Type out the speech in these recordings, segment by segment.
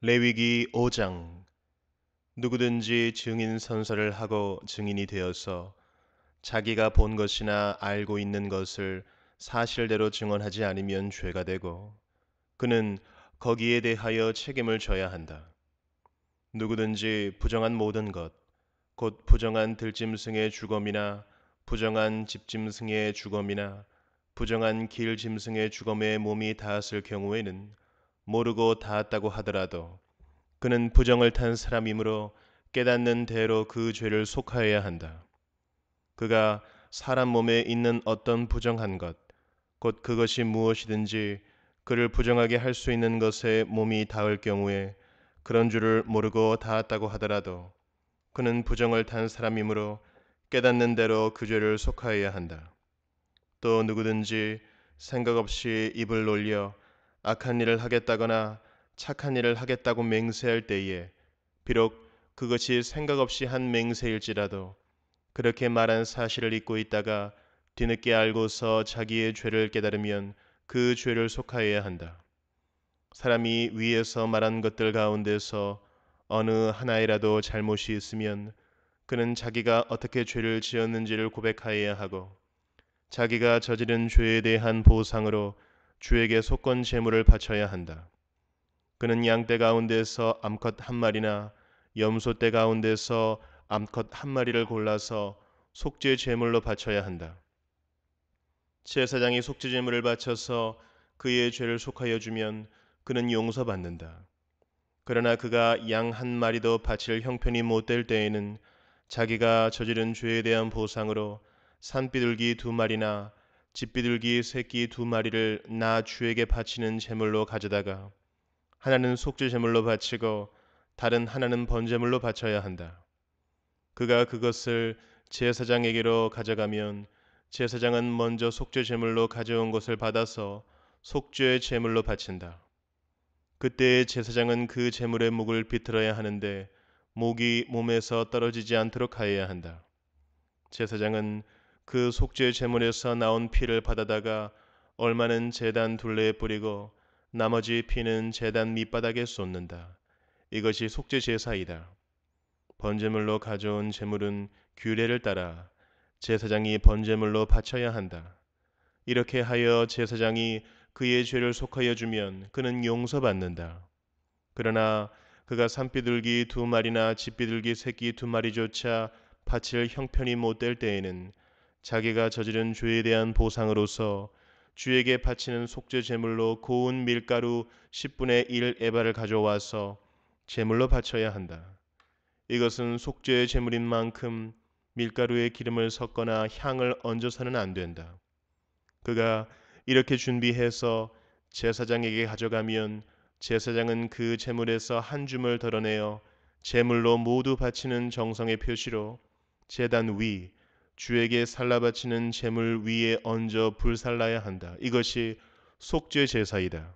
레위기 5장 누구든지 증인 선서를 하고 증인이 되어서 자기가 본 것이나 알고 있는 것을 사실대로 증언하지 않으면 죄가 되고 그는 거기에 대하여 책임을 져야 한다. 누구든지 부정한 모든 것, 곧 부정한 들짐승의 주검이나 부정한 집짐승의 주검이나 부정한 길짐승의 주검에 몸이 닿았을 경우에는 모르고 닿았다고 하더라도 그는 부정을 탄 사람이므로 깨닫는 대로 그 죄를 속하여야 한다. 그가 사람 몸에 있는 어떤 부정한 것, 곧 그것이 무엇이든지 그를 부정하게 할 수 있는 것에 몸이 닿을 경우에 그런 줄을 모르고 닿았다고 하더라도 그는 부정을 탄 사람이므로 깨닫는 대로 그 죄를 속하여야 한다. 또 누구든지 생각 없이 입을 놀려 악한 일을 하겠다거나 착한 일을 하겠다고 맹세할 때에 비록 그것이 생각 없이 한 맹세일지라도 그렇게 말한 사실을 잊고 있다가 뒤늦게 알고서 자기의 죄를 깨달으면 그 죄를 속하여야 한다. 사람이 위에서 말한 것들 가운데서 어느 하나이라도 잘못이 있으면 그는 자기가 어떻게 죄를 지었는지를 고백하여야 하고 자기가 저지른 죄에 대한 보상으로 주에게 속건 제물을 바쳐야 한다. 그는 양떼 가운데서 암컷 한 마리나 염소떼 가운데서 암컷 한 마리를 골라서 속죄 제물로 바쳐야 한다. 제사장이 속죄 제물을 바쳐서 그의 죄를 속하여 주면 그는 용서받는다. 그러나 그가 양 한 마리도 바칠 형편이 못될 때에는 자기가 저지른 죄에 대한 보상으로 산비둘기 두 마리나 집비둘기 새끼 두 마리를 나 주에게 바치는 제물로 가져다가 하나는 속죄 제물로 바치고 다른 하나는 번제물로 바쳐야 한다. 그가 그것을 제사장에게로 가져가면 제사장은 먼저 속죄 제물로 가져온 것을 받아서 속죄 제물로 바친다. 그때 제사장은 그 제물의 목을 비틀어야 하는데 목이 몸에서 떨어지지 않도록 하여야 한다. 제사장은 그 속죄 제물에서 나온 피를 받아다가 얼마는 제단 둘레에 뿌리고 나머지 피는 제단 밑바닥에 쏟는다. 이것이 속죄 제사이다. 번제물로 가져온 제물은 규례를 따라 제사장이 번제물로 바쳐야 한다. 이렇게 하여 제사장이 그의 죄를 속하여 주면 그는 용서받는다. 그러나 그가 산비둘기 두 마리나 집비둘기 새끼 두 마리조차 바칠 형편이 못될 때에는 자기가 저지른 죄에 대한 보상으로서 주에게 바치는 속죄 제물로 고운 밀가루 10분의 1 에바를 가져와서 제물로 바쳐야 한다. 이것은 속죄의 제물인 만큼 밀가루에 기름을 섞거나 향을 얹어서는 안 된다. 그가 이렇게 준비해서 제사장에게 가져가면 제사장은 그 제물에서 한 줌을 덜어내어 제물로 모두 바치는 정성의 표시로 제단 위 주에게 살라 바치는 재물 위에 얹어 불살라야 한다. 이것이 속죄 제사이다.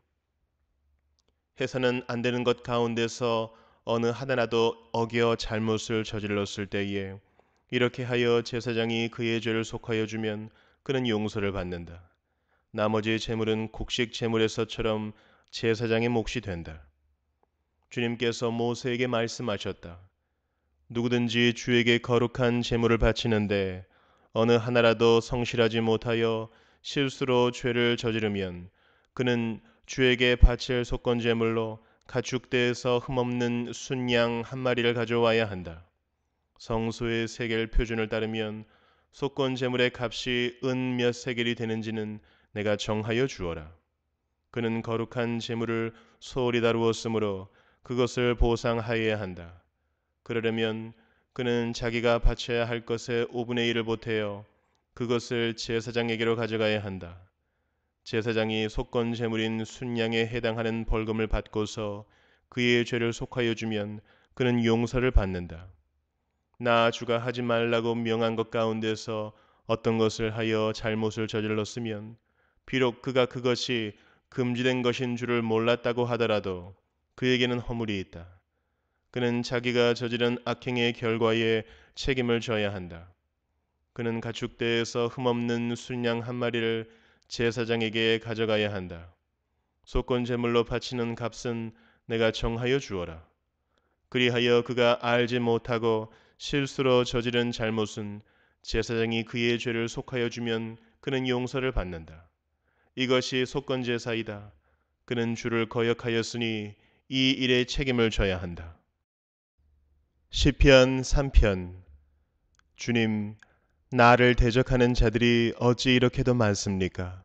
해서는 안 되는 것 가운데서 어느 하나라도 어겨 잘못을 저질렀을 때에 이렇게 하여 제사장이 그의 죄를 속하여 주면 그는 용서를 받는다. 나머지 재물은 곡식 재물에서처럼 제사장의 몫이 된다. 주님께서 모세에게 말씀하셨다. 누구든지 주에게 거룩한 재물을 바치는데 어느 하나라도 성실하지 못하여 실수로 죄를 저지르면 그는 주에게 바칠 속건제물로 가축대에서 흠없는 순양 한 마리를 가져와야 한다. 성소의 세겔 표준을 따르면 속건제물의 값이 은 몇 세겔이 되는지는 내가 정하여 주어라. 그는 거룩한 제물을 소홀히 다루었으므로 그것을 보상하여야 한다. 그러려면 그는 자기가 바쳐야 할 것의 5분의 1을 보태어 그것을 제사장에게로 가져가야 한다. 제사장이 속건 제물인 순양에 해당하는 벌금을 받고서 그의 죄를 속하여 주면 그는 용서를 받는다. 나 주가 하지 말라고 명한 것 가운데서 어떤 것을 하여 잘못을 저질렀으면 비록 그가 그것이 금지된 것인 줄을 몰랐다고 하더라도 그에게는 허물이 있다. 그는 자기가 저지른 악행의 결과에 책임을 져야 한다. 그는 가축대에서 흠없는 순양 한 마리를 제사장에게 가져가야 한다. 소건 제물로 바치는 값은 내가 정하여 주어라. 그리하여 그가 알지 못하고 실수로 저지른 잘못은 제사장이 그의 죄를 속하여 주면 그는 용서를 받는다. 이것이 소건 제사이다. 그는 주를 거역하였으니 이 일에 책임을 져야 한다. 시편 3편 주님 나를 대적하는 자들이 어찌 이렇게도 많습니까?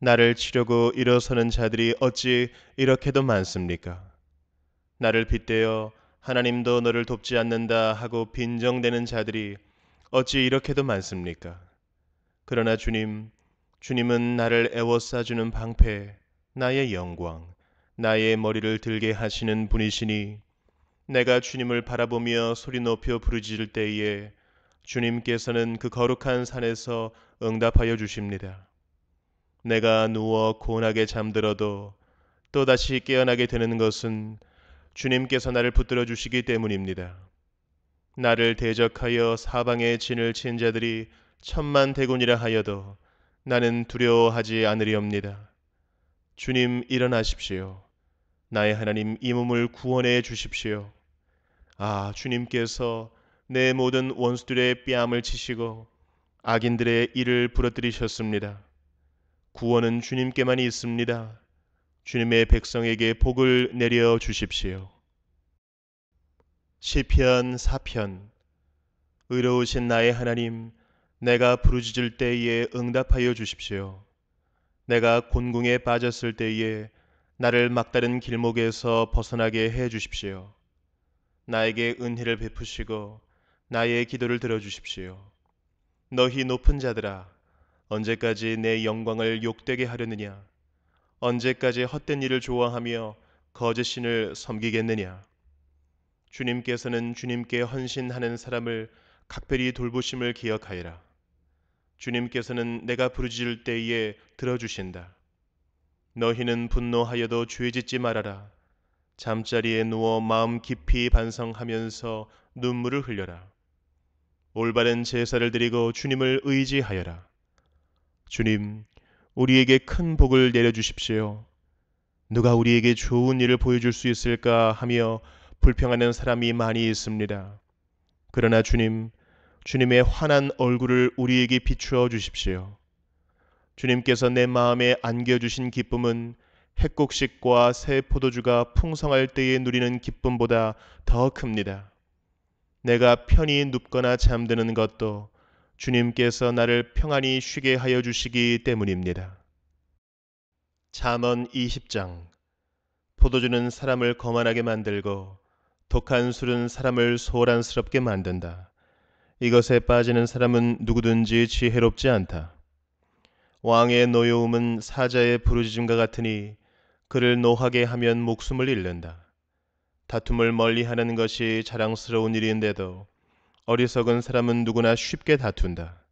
나를 치려고 일어서는 자들이 어찌 이렇게도 많습니까? 나를 빗대어 하나님도 너를 돕지 않는다 하고 빈정대는 자들이 어찌 이렇게도 많습니까? 그러나 주님, 주님은 나를 애워싸주는 방패, 나의 영광, 나의 머리를 들게 하시는 분이시니 내가 주님을 바라보며 소리 높여 부르짖을 때에 주님께서는 그 거룩한 산에서 응답하여 주십니다. 내가 누워 고운하게 잠들어도 또다시 깨어나게 되는 것은 주님께서 나를 붙들어 주시기 때문입니다. 나를 대적하여 사방에 진을 친 자들이 천만 대군이라 하여도 나는 두려워하지 않으리옵니다. 주님 일어나십시오. 나의 하나님 이 몸을 구원해 주십시오. 아, 주님께서 내 모든 원수들의 뺨을 치시고 악인들의 이를 부러뜨리셨습니다. 구원은 주님께만 있습니다. 주님의 백성에게 복을 내려 주십시오. 시편 4편 의로우신 나의 하나님 내가 부르짖을 때에 응답하여 주십시오. 내가 곤궁에 빠졌을 때에 나를 막다른 길목에서 벗어나게 해 주십시오. 나에게 은혜를 베푸시고 나의 기도를 들어주십시오. 너희 높은 자들아, 언제까지 내 영광을 욕되게 하려느냐? 언제까지 헛된 일을 좋아하며 거짓신을 섬기겠느냐? 주님께서는 주님께 헌신하는 사람을 각별히 돌보심을 기억하여라. 주님께서는 내가 부르짖을 때에 들어주신다. 너희는 분노하여도 죄짓지 말아라. 잠자리에 누워 마음 깊이 반성하면서 눈물을 흘려라. 올바른 제사를 드리고 주님을 의지하여라. 주님, 우리에게 큰 복을 내려주십시오. 누가 우리에게 좋은 일을 보여줄 수 있을까 하며 불평하는 사람이 많이 있습니다. 그러나 주님, 주님의 환한 얼굴을 우리에게 비추어 주십시오. 주님께서 내 마음에 안겨주신 기쁨은 핵곡식과 새 포도주가 풍성할 때에 누리는 기쁨보다 더 큽니다. 내가 편히 눕거나 잠드는 것도 주님께서 나를 평안히 쉬게 하여 주시기 때문입니다. 잠언 20장 포도주는 사람을 거만하게 만들고 독한 술은 사람을 소란스럽게 만든다. 이것에 빠지는 사람은 누구든지 지혜롭지 않다. 왕의 노여움은 사자의 부르짖음과 같으니 그를 노하게 하면 목숨을 잃는다. 다툼을 멀리하는 것이 자랑스러운 일인데도 어리석은 사람은 누구나 쉽게 다툰다.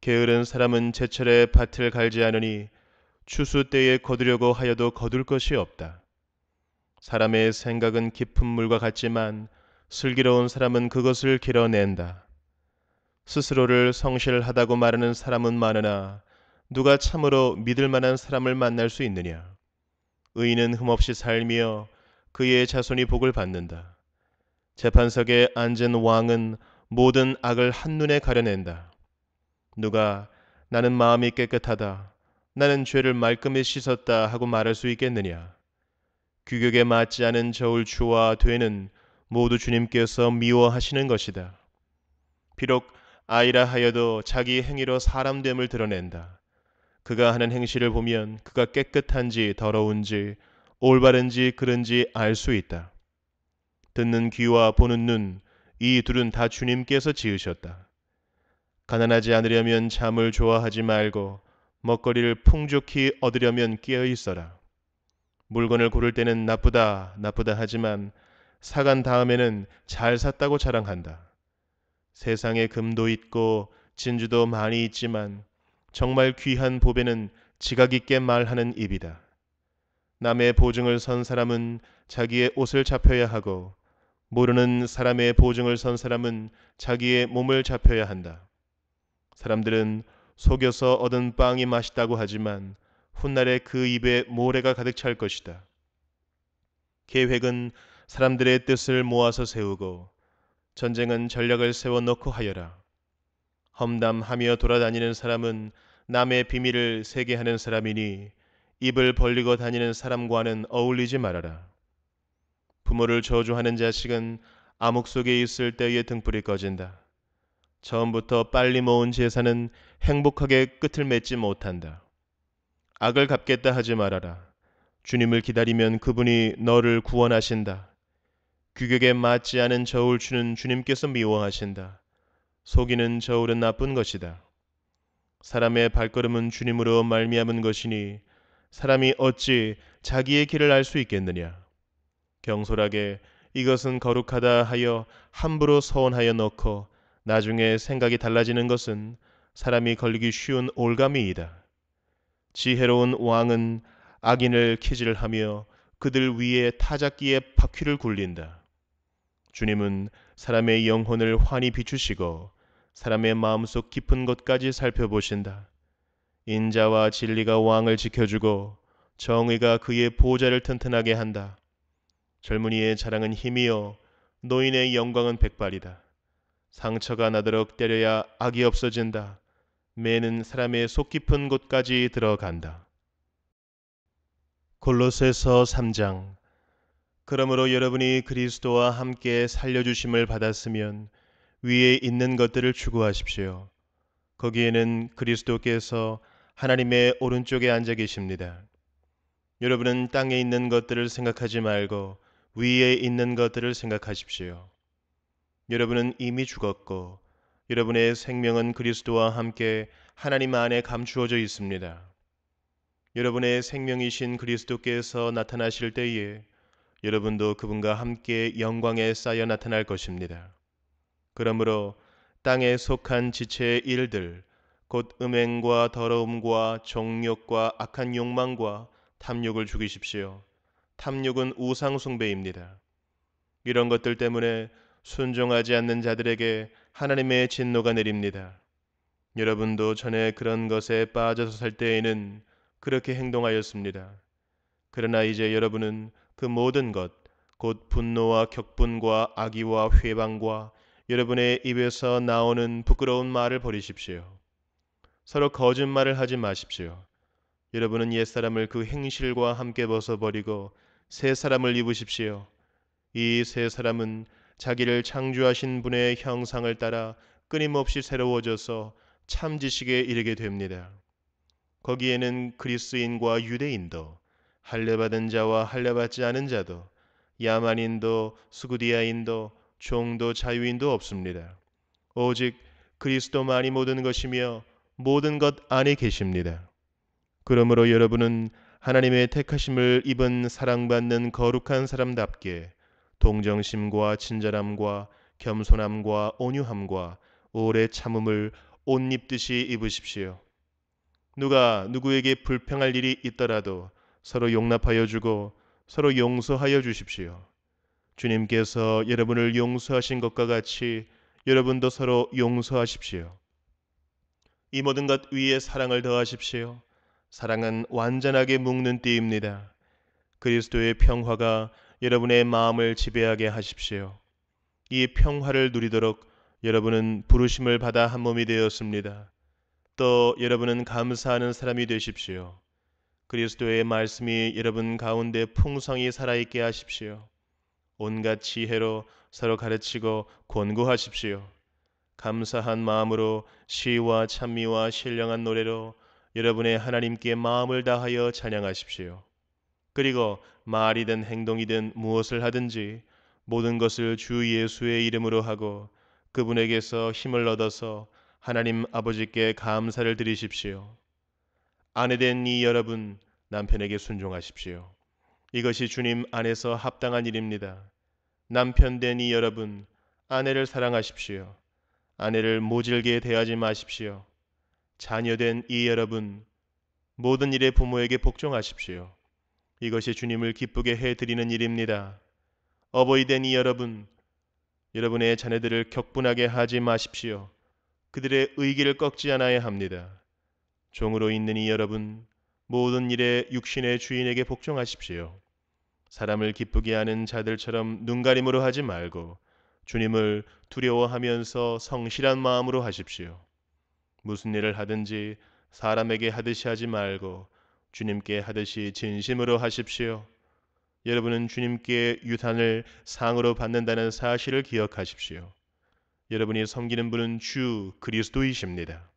게으른 사람은 제철에 밭을 갈지 않으니 추수 때에 거두려고 하여도 거둘 것이 없다. 사람의 생각은 깊은 물과 같지만 슬기로운 사람은 그것을 길어낸다. 스스로를 성실하다고 말하는 사람은 많으나 누가 참으로 믿을 만한 사람을 만날 수 있느냐? 의인은 흠없이 살며 그의 자손이 복을 받는다. 재판석에 앉은 왕은 모든 악을 한눈에 가려낸다. 누가 나는 마음이 깨끗하다. 나는 죄를 말끔히 씻었다 하고 말할 수 있겠느냐. 규격에 맞지 않은 저울추와 되는 모두 주님께서 미워하시는 것이다. 비록 아이라 하여도 자기 행위로 사람됨을 드러낸다. 그가 하는 행실을 보면 그가 깨끗한지 더러운지 올바른지 그런지알 수 있다. 듣는 귀와 보는 눈, 이 둘은 다 주님께서 지으셨다. 가난하지 않으려면 잠을 좋아하지 말고 먹거리를 풍족히 얻으려면 깨어 있어라. 물건을 고를 때는 나쁘다, 나쁘다 하지만 사간 다음에는 잘 샀다고 자랑한다. 세상에 금도 있고 진주도 많이 있지만 정말 귀한 보배는 지각 있게 말하는 입이다. 남의 보증을 선 사람은 자기의 옷을 잡혀야 하고 모르는 사람의 보증을 선 사람은 자기의 몸을 잡혀야 한다. 사람들은 속여서 얻은 빵이 맛있다고 하지만 훗날에 그 입에 모래가 가득 찰 것이다. 계획은 사람들의 뜻을 모아서 세우고 전쟁은 전략을 세워놓고 하여라. 험담하며 돌아다니는 사람은 남의 비밀을 세게 하는 사람이니 입을 벌리고 다니는 사람과는 어울리지 말아라. 부모를 저주하는 자식은 암흑 속에 있을 때의 등불이 꺼진다. 처음부터 빨리 모은 재산은 행복하게 끝을 맺지 못한다. 악을 갚겠다 하지 말아라. 주님을 기다리면 그분이 너를 구원하신다. 규격에 맞지 않은 저울추는 주님께서 미워하신다. 속이는 저울은 나쁜 것이다. 사람의 발걸음은 주님으로 말미암은 것이니 사람이 어찌 자기의 길을 알 수 있겠느냐. 경솔하게 이것은 거룩하다 하여 함부로 서원하여 넣고 나중에 생각이 달라지는 것은 사람이 걸리기 쉬운 올가미이다. 지혜로운 왕은 악인을 키질하며 그들 위에 타작기에 바퀴를 굴린다. 주님은 사람의 영혼을 환히 비추시고 사람의 마음속 깊은 것까지 살펴보신다. 인자와 진리가 왕을 지켜주고 정의가 그의 보좌를 튼튼하게 한다. 젊은이의 자랑은 힘이요 노인의 영광은 백발이다. 상처가 나도록 때려야 악이 없어진다. 매는 사람의 속 깊은 곳까지 들어간다. 골로새서 3장 그러므로 여러분이 그리스도와 함께 살려주심을 받았으면 위에 있는 것들을 추구하십시오. 거기에는 그리스도께서 하나님의 오른쪽에 앉아 계십니다. 여러분은 땅에 있는 것들을 생각하지 말고 위에 있는 것들을 생각하십시오. 여러분은 이미 죽었고 여러분의 생명은 그리스도와 함께 하나님 안에 감추어져 있습니다. 여러분의 생명이신 그리스도께서 나타나실 때에 여러분도 그분과 함께 영광에 쌓여 나타날 것입니다. 그러므로 땅에 속한 지체의 일들 곧 음행과 더러움과 정욕과 악한 욕망과 탐욕을 죽이십시오. 탐욕은 우상 숭배입니다. 이런 것들 때문에 순종하지 않는 자들에게 하나님의 진노가 내립니다. 여러분도 전에 그런 것에 빠져서 살 때에는 그렇게 행동하였습니다. 그러나 이제 여러분은 그 모든 것, 곧 분노와 격분과 악의와 회방과 여러분의 입에서 나오는 부끄러운 말을 버리십시오. 서로 거짓말을 하지 마십시오. 여러분은 옛사람을 그 행실과 함께 벗어버리고 새 사람을 입으십시오. 이 새 사람은 자기를 창조하신 분의 형상을 따라 끊임없이 새로워져서 참 지식에 이르게 됩니다. 거기에는 그리스인과 유대인도 할례 받은 자와 할례 받지 않은 자도 야만인도 수구디아인도 종도 자유인도 없습니다. 오직 그리스도만이 모든 것이며 모든 것 안에 계십니다. 그러므로 여러분은 하나님의 택하심을 입은 사랑받는 거룩한 사람답게 동정심과 친절함과 겸손함과 온유함과 오래 참음을 옷 입듯이 입으십시오. 누가 누구에게 불평할 일이 있더라도 서로 용납하여 주고 서로 용서하여 주십시오. 주님께서 여러분을 용서하신 것과 같이 여러분도 서로 용서하십시오. 이 모든 것 위에 사랑을 더하십시오. 사랑은 완전하게 묶는 띠입니다. 그리스도의 평화가 여러분의 마음을 지배하게 하십시오. 이 평화를 누리도록 여러분은 부르심을 받아 한 몸이 되었습니다. 또 여러분은 감사하는 사람이 되십시오. 그리스도의 말씀이 여러분 가운데 풍성히 살아있게 하십시오. 온갖 지혜로 서로 가르치고 권고하십시오. 감사한 마음으로 시와 찬미와 신령한 노래로 여러분의 하나님께 마음을 다하여 찬양하십시오. 그리고 말이든 행동이든 무엇을 하든지 모든 것을 주 예수의 이름으로 하고 그분에게서 힘을 얻어서 하나님 아버지께 감사를 드리십시오. 아내 된이 여러분 남편에게 순종하십시오. 이것이 주님 안에서 합당한 일입니다. 남편 되니 여러분 아내를 사랑하십시오. 아내를 모질게 대하지 마십시오. 자녀된 이 여러분 모든 일에 부모에게 복종하십시오. 이것이 주님을 기쁘게 해드리는 일입니다. 어버이 된 이 여러분 여러분의 자녀들을 격분하게 하지 마십시오. 그들의 의기를 꺾지 않아야 합니다. 종으로 있는 이 여러분 모든 일에 육신의 주인에게 복종하십시오. 사람을 기쁘게 하는 자들처럼 눈가림으로 하지 말고 주님을 두려워하면서 성실한 마음으로 하십시오. 무슨 일을 하든지 사람에게 하듯이 하지 말고 주님께 하듯이 진심으로 하십시오. 여러분은 주님께 유산을 상으로 받는다는 사실을 기억하십시오. 여러분이 섬기는 분은 주 그리스도이십니다.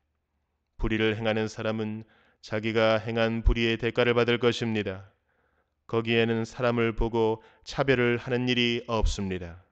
불의를 행하는 사람은 자기가 행한 불의의 대가를 받을 것입니다. 거기에는 사람을 보고 차별을 하는 일이 없습니다.